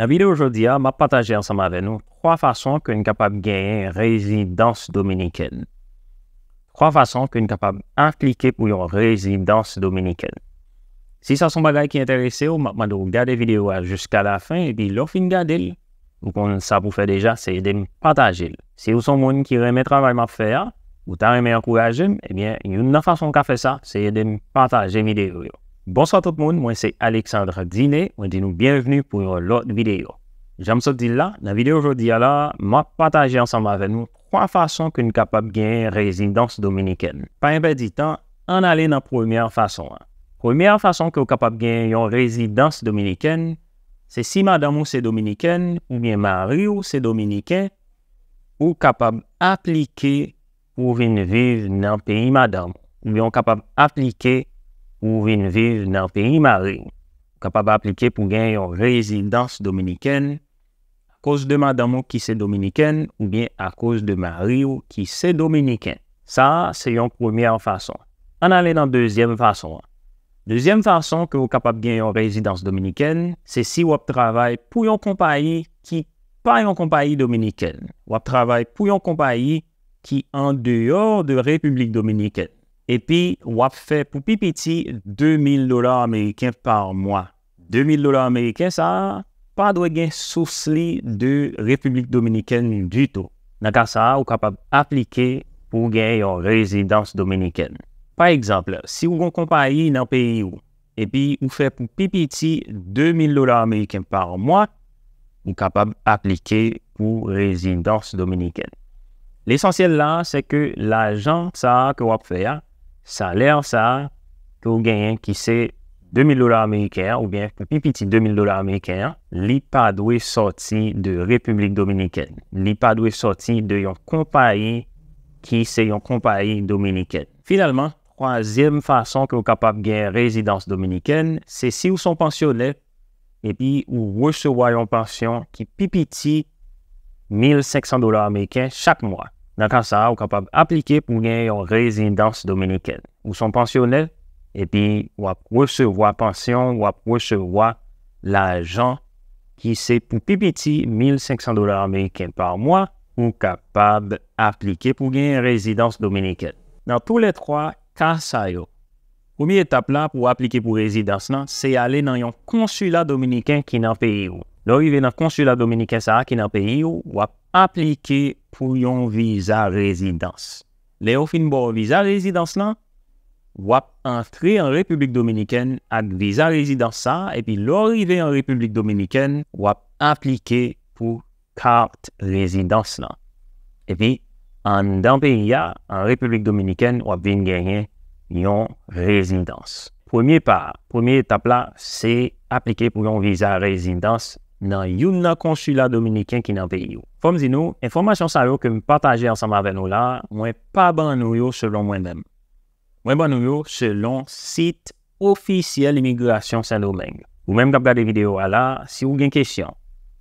La vidéo aujourd'hui hein, m'a vais ensemble avec nous trois façons qu'une capable gagner une résidence dominicaine. Trois façons qu'une capable pour une résidence dominicaine. Si ça sont choses qui intéressent, vous m'a regarder la vidéo hein, jusqu'à la fin et puis l'offre garder. Vous connaissez ça pour faire déjà, c'est de partager. Si vous sont monde qui le travail à faire, hein, vous avez encourager, eh bien, une façon qu'à faire ça, c'est de partager la vidéo. Bonsoir tout le monde, moi c'est Alexandre Diné. On dit nous bienvenue pour autre vidéo. J'aime ça dire là, dans la vidéo aujourd'hui, là, m'a partager ensemble avec nous trois façons que nous capable gagner résidence dominicaine. Pas un de temps, en aller dans la première façon. Hein. Première façon que capable gagner une résidence dominicaine, c'est si madame ou c'est dominicaine ou bien mari ou c'est dominicain, ou capable appliquer pour venir vivre dans le pays madame, ou bien capable appliquer Ou vin vir nan peyi Mali. Ou kapab aplike pou gen yon rezidans dominiken. A koz de madamo ki se dominiken. Ou bien a koz de Mali ou ki se dominiken. Sa se yon kromye an fason. An ale nan dezyem fason. Dezyem fason ke ou kapab gen yon rezidans dominiken. Se si wap travay pou yon kompayi ki pa yon kompayi dominiken. Wap travay pou yon kompayi ki an deyor de republik dominiken. epi wap fè pou pipiti 2000 dolar Ameriken par mwa. 2000 dolar Ameriken sa, pa dwe gen sou sli de Republik Dominiken dito. Naka sa, ou kapab aplike pou gen yo rezidans Dominiken. Par ekzample, si w kon kompayi nan peyi ou, epi ou fè pou pipiti 2000 dolar Ameriken par mwa, ou kapab aplike pou rezidans Dominiken. L'esansyel la, se ke la jan sa ke wap fè ya, ça a l'air ça, que vous gagnez qui c'est 2000 dollars américains ou bien pipiti petit 2000 dollars américains, l'IPA sorti sortir de République dominicaine. L'IPA doit sortir de yon compagnie qui c'est une compagnie dominicaine. Finalement, troisième façon que vous êtes capable de gagner résidence dominicaine, c'est si vous êtes pensionné et puis vous recevez une pension qui pipiti 1500 dollars américains chaque mois. Nan kansa a, ou kapab aplike pou gen yon rezidans dominiken. Ou son pensionel, epi wap wesevo a pension, wap wesevo a lajan ki se pou pipiti 1,500 dolar Ameriken par mwa, ou kapab aplike pou gen rezidans dominiken. Nan pou le 3 kansa yo, pomi etap la pou aplike pou rezidans nan, se ale nan yon konsula dominiken ki nan peyi yo. Lo, i ven nan konsula dominiken sa a ki nan peyi yo, wap aplike... pou yon visa rezidans. Le ou fin bo yon visa rezidans la, wap entri an Republik Dominiken at visa rezidans sa, epi lor ive an Republik Dominiken, wap aplike pou kart rezidans la. Epi, an dan pe ya, an Republik Dominiken wap vin genye yon rezidans. Premier par, premier etap la, se aplike pou yon visa rezidans la. nan yon la konsula dominiken ki nan ve yon. Fom zin nou, informasyon sarou ke mi pataje ansam ave nou la, mwen pa ban nou yon selon mwen dem. Mwen ban nou yon selon sit ofisyele imigrasyon sa domenik. Ou menm kap da de videyo ala, si ou gen kesyon,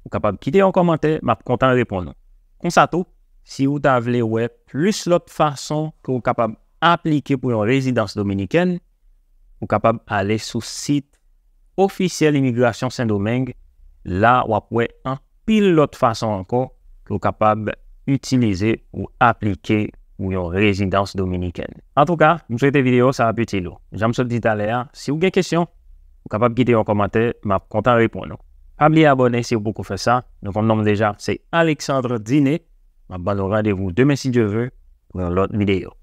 ou kapab kite yon komante, map kontan repon nou. Konsato, si ou ta vle wè plus lot fason ke ou kapab aplike pou yon rezidans dominiken, ou kapab ale sou sit ofisyele imigrasyon sa domenik là ou après en pile l'autre façon encore que vous capable utiliser ou appliquer ou une résidence dominicaine. En tout cas, je vous souhaite vidéo, ça va plus vous J'aime ce petit l'heure. Si vous avez des questions, vous êtes capable de quitter un commentaire, je suis content de répondre. N'oubliez pas abonner si vous beaucoup faire ça. Donc, on nom déjà, c'est Alexandre Dîner. Je vous rendez-vous demain si je veux pour une autre vidéo.